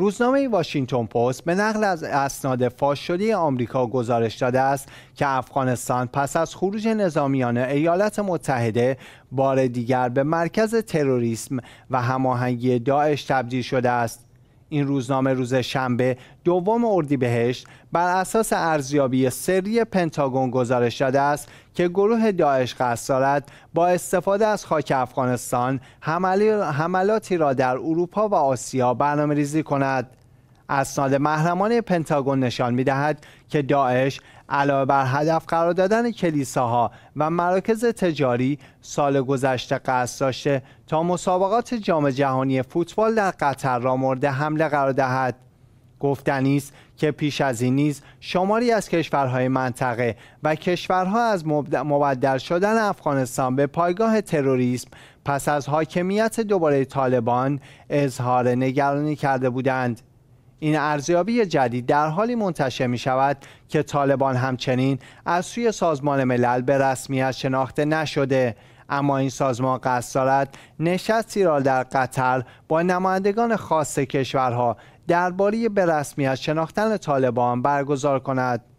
روزنامه واشنگتن پست به نقل از اسناد فاش شده آمریکا گزارش داده است که افغانستان پس از خروج نظامیان ایالات متحده بار دیگر به مرکز تروریسم و هماهنگی داعش تبدیل شده است این روزنامه روز شنبه دوم اردیبهشت بر اساس ارزیابی سری پنتاگون گزارش شده است که گروه داعش قصد دارد با استفاده از خاک افغانستان حملاتی را در اروپا و آسیا برنامه ریزی کند اسناد محرمانه پنتاگون نشان میدهد که داعش علاوه بر هدف قرار دادن کلیساها و مراکز تجاری سال گذشته قصد داشته تا مسابقات جام جهانی فوتبال در قطر را مورد حمله قرار دهد گفتنی است که پیش از این نیز شماری از کشورهای منطقه و کشورها از مبدل شدن افغانستان به پایگاه تروریسم پس از حاکمیت دوباره طالبان اظهار نگرانی کرده بودند این ارزیابی جدید در حالی منتشر می شود که طالبان همچنین از سوی سازمان ملل به رسمیت شناخته نشده اما این سازمان قصد دارد نشستی را در قطر با نمایندگان خاص کشورها درباره به رسمیت شناختن طالبان برگزار کند